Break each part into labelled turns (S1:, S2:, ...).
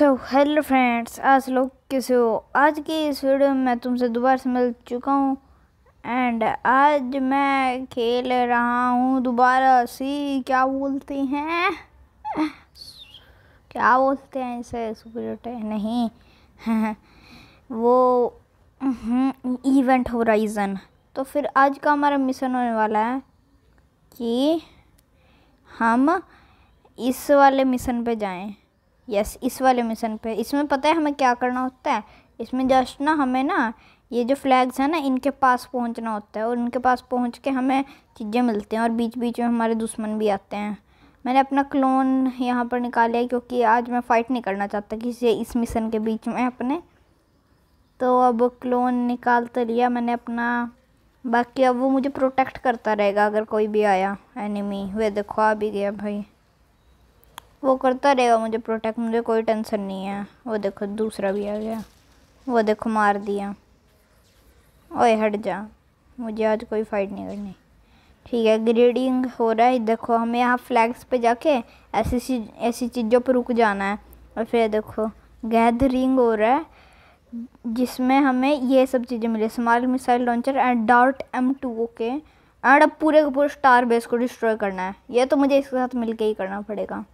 S1: So hello friends आज लोग कैसे हो आज की इस वीडियो में मैं तुमसे दोबारा से मिल चुका हूँ एंड आज मैं खेल रहा हूँ दोबारा सी क्या बोलते हैं क्या बोलते हैं इसे सुपर नहीं वो इवेंट हम्म, होराइजन तो फिर आज का हमारा मिशन होने वाला है कि हम इस वाले मिशन पे जाएं यस इस वाले मिशन पे इसमें पता है हमें क्या करना होता है इसमें जस्ट ना हमें ना ये जो फ्लैग्स हैं ना इनके पास पहुंचना होता है और इनके पास पहुंच के हमें चीज़ें मिलती हैं और बीच बीच में हमारे दुश्मन भी आते हैं मैंने अपना क्लोन यहाँ पर निकाला है क्योंकि आज मैं फ़ाइट नहीं करना चाहता किसी इस मिशन के बीच में अपने तो अब क्लोन निकाल तो लिया मैंने अपना बाकी अब वो मुझे प्रोटेक्ट करता रहेगा अगर कोई भी आया एनिमी वे देखो आ भी गया भाई वो करता रहेगा मुझे प्रोटेक्ट मुझे कोई टेंशन नहीं है वो देखो दूसरा भी आ गया वो देखो मार दिया ओए हट जा मुझे आज कोई फाइट नहीं करनी ठीक है ग्रेडिंग हो रहा है देखो हमें यहाँ फ्लैग्स पे जाके ऐसी ऐसी चीज़ों पर रुक जाना है और फिर देखो गैदरिंग हो रहा है जिसमें हमें ये सब चीज़ें मिली small missile launcher and dart M two okay and अब पूरे के पूरे स्टार बेस को डिस्ट्रॉय करना है ये तो मुझे इसके साथ मिलके ही करना पड़ेगा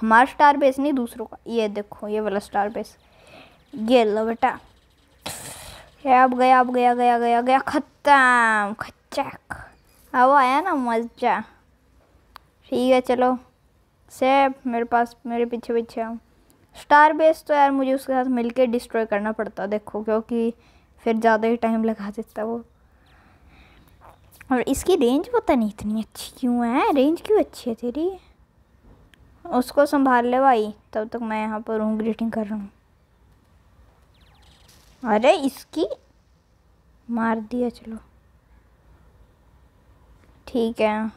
S1: हमारा स्टार बेस नहीं दूसरों का ये देखो ये वाला स्टार बेस ये लो बेटा ये अब गया अब गया गया गया गया खत्म खचक अब आया ना मजा ठीक है चलो सेब मेरे पास मेरे पीछे पीछे आऊँ स्टार बेस तो यार मुझे उसके साथ मिलके डिस्ट्रॉय करना पड़ता देखो क्योंकि फिर ज़्यादा ही टाइम लगा देता वो और इसकी रेंज पता नहीं इतनी अच्छी क्यों है रेंज क्यों अच्छी है तेरी उसको संभाल ले भाई तब तक मैं यहाँ पर हूँ ग्रीटिंग कर रहा हूँ अरे इसकी मार दिया चलो ठीक है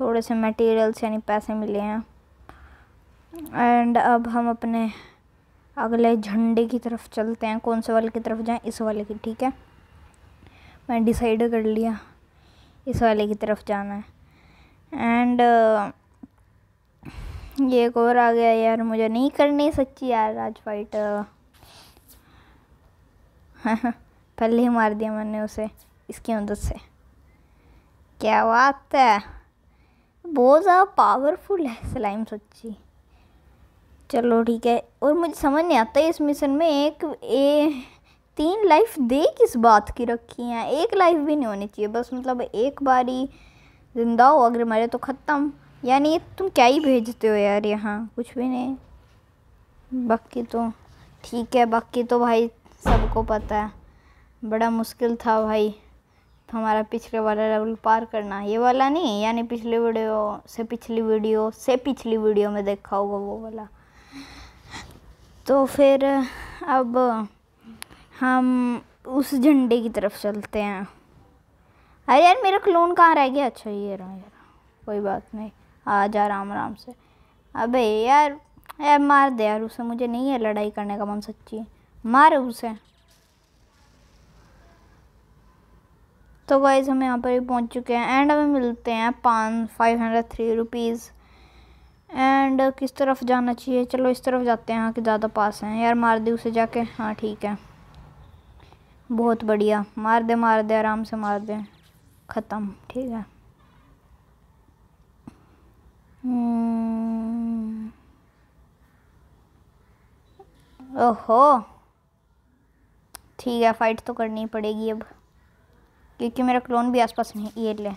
S1: थोड़े से मटेरियल्स यानी पैसे मिले हैं एंड अब हम अपने अगले झंडे की तरफ चलते हैं कौन से वाले की तरफ जाएं इस वाले की ठीक है मैं डिसाइड कर लिया इस वाले की तरफ जाना है एंड uh, ये एक और आ गया यार मुझे नहीं करनी सच्ची यार आज फाइट पहले ही मार दिया मैंने उसे इसकी मदद से क्या बात है बहुत ज़्यादा पावरफुल है स्लाइम सच्ची चलो ठीक है और मुझे समझ नहीं आता इस मिशन में एक ए तीन लाइफ दे किस बात की रखी हैं एक लाइफ भी नहीं होनी चाहिए बस मतलब एक बारी ज़िंदा हो अगर मरे तो ख़त्म यानी तुम क्या ही भेजते हो यार यहाँ कुछ भी नहीं बाकी तो ठीक है बाकी तो भाई सबको पता है बड़ा मुश्किल था भाई हमारा पिछले वाला लेवल पार करना ये वाला नहीं यानी पिछले वीडियो से पिछली वीडियो से पिछली वीडियो में देखा होगा वो वाला तो फिर अब हम उस झंडे की तरफ चलते हैं अरे यार मेरा क्लोन कहाँ रह गया अच्छा ये रहा यार कोई बात नहीं आ जा राम राम से अबे यार यार मार दे यार उसे मुझे नहीं है लड़ाई करने का मन सच्ची मार उसे तो गाइज हम यहाँ पर ही पहुँच चुके हैं एंड हमें मिलते हैं पाँच five hundred three rupees and किस तरफ जाना चाहिए चलो इस तरफ जाते हैं यहाँ के ज़्यादा पास हैं यार मार दे उसे जाके हाँ ठीक है बहुत बढ़िया मार दे मार दे आराम से मार दे ख़त्म ठीक है हम्म। ओहो ठीक है फाइट तो करनी पड़ेगी अब क्योंकि मेरा क्लोन भी आसपास नहीं ये ले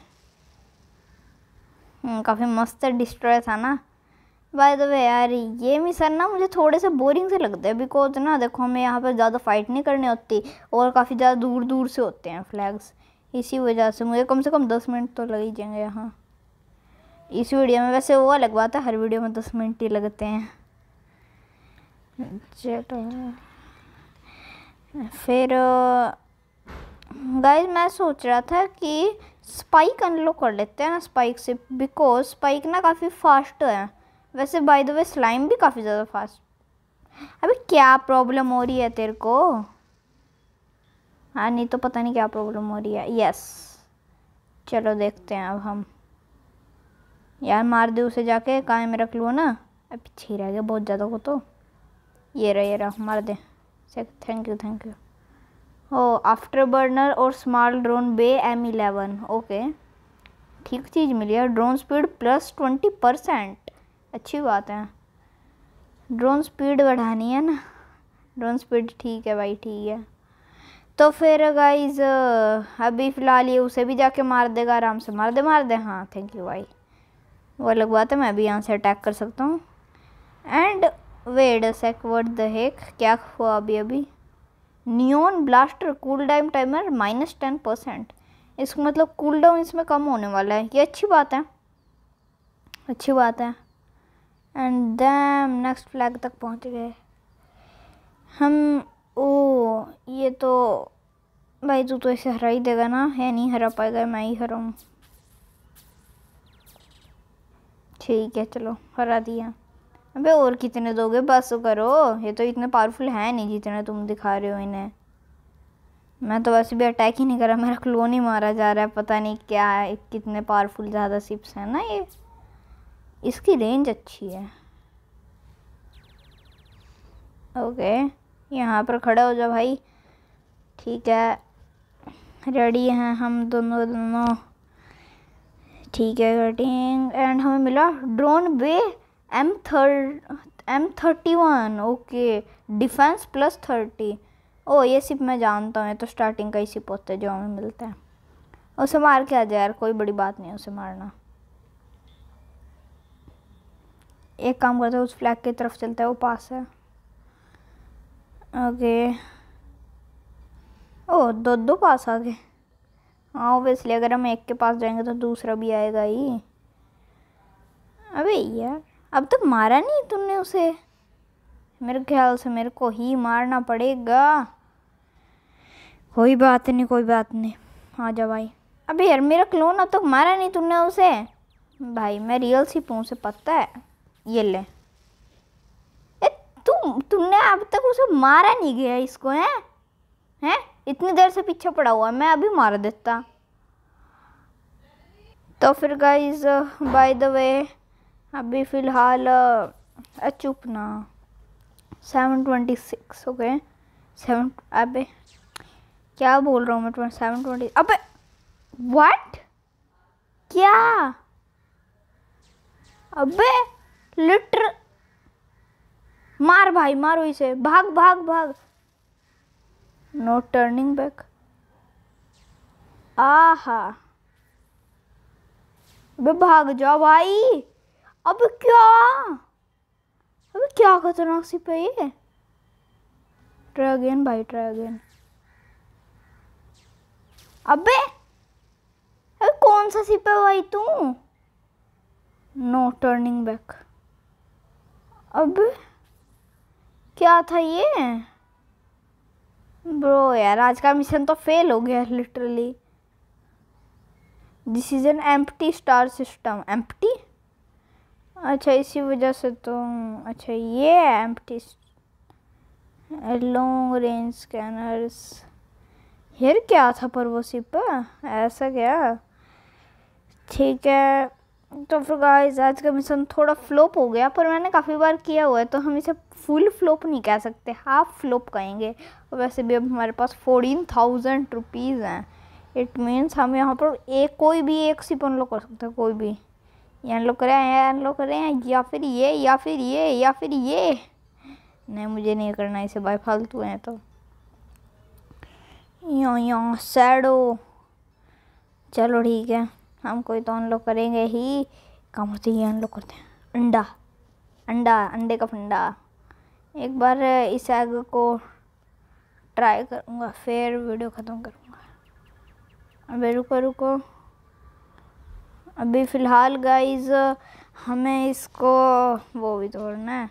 S1: हम्म, काफ़ी मस्त डिस्ट्रॉय था ना बाय द वे यार ये मिशन ना मुझे थोड़े से बोरिंग से लगते हैं बिकॉज ना देखो हमें यहाँ पर ज़्यादा फाइट नहीं करनी होती और काफ़ी ज़्यादा दूर दूर से होते हैं फ्लैग्स इसी वजह से मुझे कम से कम दस मिनट तो लग ही जाएंगे यहाँ इस वीडियो में वैसे वो अलग बात है हर वीडियो में दस मिनट ही लगते हैं फिर गाइस मैं सोच रहा था कि स्पाइक अनलॉक कर लेते हैं ना स्पाइक से बिकॉज स्पाइक ना काफ़ी फास्ट है वैसे बाय द वे स्लाइम भी काफ़ी ज़्यादा फास्ट अभी क्या प्रॉब्लम हो रही है तेरे को हाँ नहीं तो पता नहीं क्या प्रॉब्लम हो रही है यस चलो देखते हैं अब हम यार मार दे उसे जाके कायम रख लो ना अब पीछे रह गया बहुत ज़्यादा को तो ये रहा ये रहा मार दे thank you thank you oh after burner और small drone bay M eleven okay ठीक चीज़ मिली है drone speed plus twenty percent अच्छी बात है ड्रोन स्पीड बढ़ानी है ना ड्रोन स्पीड ठीक है भाई ठीक है तो फिर गाइज अभी फ़िलहाल ये उसे भी जाके मार देगा आराम से मार दे मार दे हाँ थैंक यू भाई वो अलग बात है मैं भी यहाँ से अटैक कर सकता हूँ and wait sec word the heck क्या हुआ अभी अभी neon blaster cooldown timer minus ten percent इसका मतलब कूल डाउन इसमें कम होने वाला है ये अच्छी बात है अच्छी बात है एंड दैम नेक्स्ट फ्लैग तक पहुँच गए हम ओ ये तो भाई तू तो इसे हरा ही देगा ना है नहीं हरा पाएगा मैं ही हराऊँ ठीक है चलो हरा दिया अबे और कितने दोगे बस करो ये तो इतने पावरफुल है नहीं जितने तुम दिखा रहे हो इन्हें मैं तो वैसे भी अटैक ही नहीं कर रहा मेरा क्लोन ही मारा जा रहा है पता नहीं क्या है कितने पावरफुल ज़्यादा सिप्स हैं ना ये इसकी रेंज अच्छी है ओके यहाँ पर खड़ा हो जाओ भाई ठीक है रेडी हैं हम दोनों दोनों ठीक है कटिंग एंड हमें मिला drone way M third M thirty one okay defence plus thirty oh ये सिप मैं जानता हूँ तो स्टार्टिंग का ही सिप होता है जो हमें मिलता है उसे मार के आ जाए यार कोई बड़ी बात नहीं है उसे मारना एक काम करते हैं उस फ्लैग की तरफ चलता है वो पास है ओके ओ oh, दो दो पास आ गए हाँ ओबियसली अगर हम एक के पास जाएंगे तो दूसरा भी आएगा ही अबे यार अब तक मारा नहीं तुमने उसे मेरे ख्याल से मेरे को ही मारना पड़ेगा कोई बात नहीं कोई बात नहीं आ जा भाई अबे यार मेरा क्लोन अब तक मारा नहीं तुमने उसे भाई मैं रियल सी पूँ से पता है ये ले तू तुम तुमने अब तक उसे मारा नहीं गया इसको है हैं इतनी देर से पीछे पड़ा हुआ है मैं अभी मार देता तो फिर गाइज बाय द वे अभी फ़िलहाल चुप ना seven twenty six okay seven अबे क्या बोल रहा हूँ मैं सेवन ट्वेंटी अबे व्हाट क्या अबे लिटर मार भाई मारो इसे भाग भाग भाग नो टर्निंग बैक आहा अबे भाग जाओ भाई अब क्या अबे क्या खतरनाक सी पे ये ट्राई अगेन भाई ट्राई अगेन अबे अबे कौन सा सिप है भाई तू नो टर्निंग बैक अब क्या था ये ब्रो यार आज का मिशन तो फेल हो गया literally this is an empty star system empty अच्छा इसी वजह से तो अच्छा ये एम्प्टी लॉन्ग रेंज स्कैनर्स यार क्या था पर वो सिप ऐसा क्या ठीक है तो गाइस आज का मिशन थोड़ा फ्लोप हो गया पर मैंने काफ़ी बार किया हुआ है तो हम इसे फुल फ्लोप नहीं कह सकते हाफ फ्लोप कहेंगे और वैसे भी अब हमारे पास फोर्टीन थाउजेंड रुपीज़ हैं इट मीन्स हम यहाँ पर एक कोई भी एक सिप अनलॉक कर सकते हैं कोई भी ये अनलॉक करें ये अनलॉक करें या फिर ये या फिर ये या फिर ये नहीं मुझे नहीं करना इसे बाई फालतू हैं तो यो यो सैडो चलो ठीक है हम कोई तो अनलॉक करेंगे ही काम होते ही अनलॉक करते हैं अंडा अंडा अंडे का फंडा एक बार इस एग को ट्राई करूँगा फिर वीडियो ख़त्म करूँगा अभी रुको रुको अभी फ़िलहाल गाइज हमें इसको वो भी तोड़ना है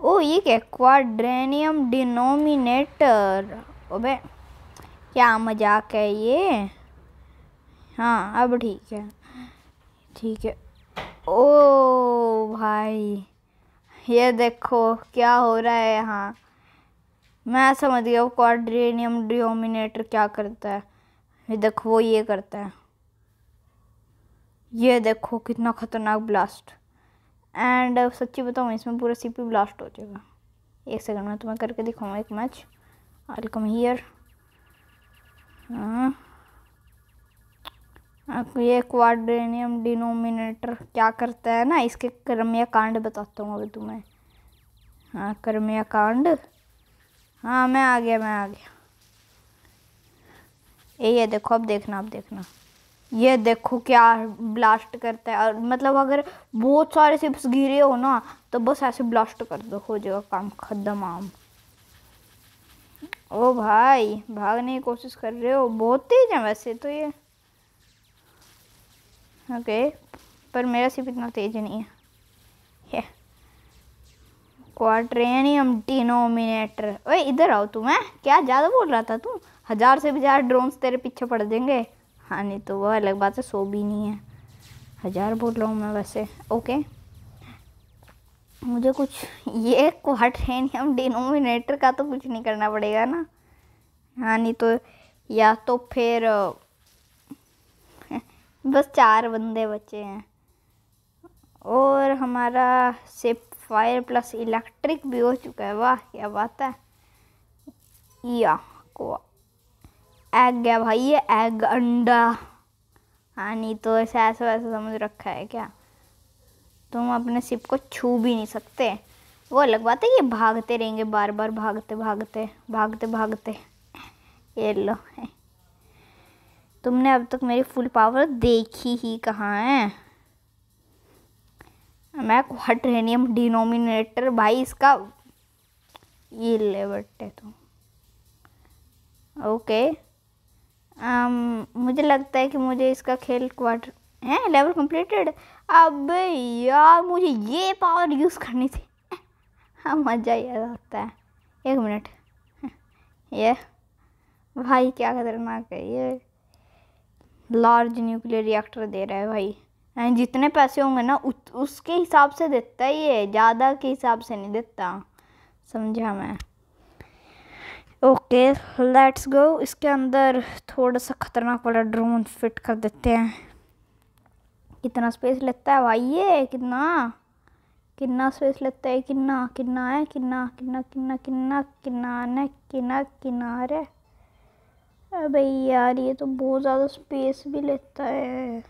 S1: ओ ये क्या क्वाड्रेनियम डिनोमिनेटर अबे क्या मजाक है ये हाँ अब ठीक है ठीक है ओ भाई ये देखो क्या हो रहा है यहाँ मैं समझ गया वो क्वाड्रेनियम डिनोमिनेटर क्या करता है ये देखो वो ये करता है ये देखो कितना ख़तरनाक ब्लास्ट एंड सच्ची बताऊँ इसमें पूरा सीपी ब्लास्ट हो जाएगा एक सेकंड में तुम्हें करके दिखाऊँगा एक मैच आई कम हियर हाँ ये क्वाड्रेनियम डिनोमिनेटर क्या करता है ना इसके क्रमीय कांड बताता हूँ अभी तुम्हें हाँ क्रमीय कांड हाँ मैं आ गया मैं आ गया ये ये देखो अब देखना अब देखना ये देखो क्या ब्लास्ट करता है और मतलब अगर बहुत सारे सिप्स गिरे हो ना तो बस ऐसे ब्लास्ट कर दो हो जाएगा काम खत्म आम ओ भाई भागने की कोशिश कर रहे हो बहुत तेज है वैसे तो ये ओके पर मेरा सिर्फ इतना तेज नहीं है ये हम डिनोमिनेटर ओए इधर आओ तुम है क्या ज़्यादा बोल रहा था तू हज़ार से भी ज़्यादा ड्रोन्स तेरे पीछे पड़ जाएंगे हाँ नहीं तो वह अलग बात है सो भी नहीं है हज़ार बोल रहा हूँ मैं वैसे ओके मुझे कुछ ये हम डिनोमिनेटर का तो कुछ नहीं करना पड़ेगा ना हाँ नहीं तो या तो फिर बस चार बंदे बचे हैं और हमारा सिप फायर प्लस इलेक्ट्रिक भी हो चुका है वाह क्या बात है या को एग गया भाई ये एग अंडा हाँ नहीं तो ऐसा ऐसा वैसा समझ रखा है क्या तुम अपने सिप को छू भी नहीं सकते वो अलग बात है कि भागते रहेंगे बार बार भागते भागते भागते भागते ये लो है तुमने अब तक मेरी फुल पावर देखी ही कहाँ है मैं क्वाट्रेनियम डिनोमिनेटर भाई इसका ये ले बट्टे तो ओके आम, um, मुझे लगता है कि मुझे इसका खेल क्वार्टर है लेवल कंप्लीटेड अब यार मुझे ये पावर यूज़ करनी थी हाँ मज़ा ही आता है एक मिनट ये भाई क्या खतरनाक है ये लार्ज न्यूक्लियर रिएक्टर दे रहा है भाई एंड जितने पैसे होंगे ना उत उसके हिसाब से देता ही है ज़्यादा के हिसाब से नहीं देता समझा मैं ओके लेट्स गो इसके अंदर थोड़ा सा ख़तरनाक वाला ड्रोन फिट कर देते हैं कितना स्पेस लेता है भाई ये कितना कितना स्पेस लेता है कितना कितना है कितना कितना कितना कितना किन्ना किन्ना किन्ना किनारे अबे यार ये तो बहुत ज़्यादा स्पेस भी लेता है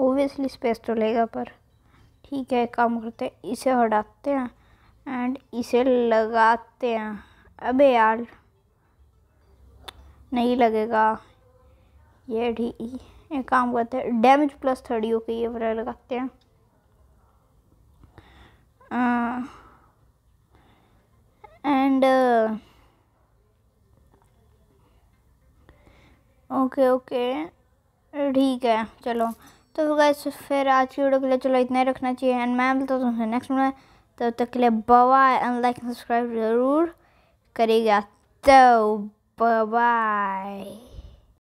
S1: ओबियसली स्पेस तो लेगा पर ठीक है काम करते हैं इसे हटाते हैं एंड इसे लगाते हैं अबे यार नहीं लगेगा ये ठीक एक काम करते हैं डैमेज प्लस थर्डी ओके ये वाला लगाते हैं एंड uh, ओके ओके ठीक है चलो तो गैस फिर आज की वीडियो के लिए चलो इतना ही रखना चाहिए एंड मैं मिलता हूँ तुमसे नेक्स्ट में तब तक के लिए बाय एंड लाइक सब्सक्राइब ज़रूर करेगा तो बाय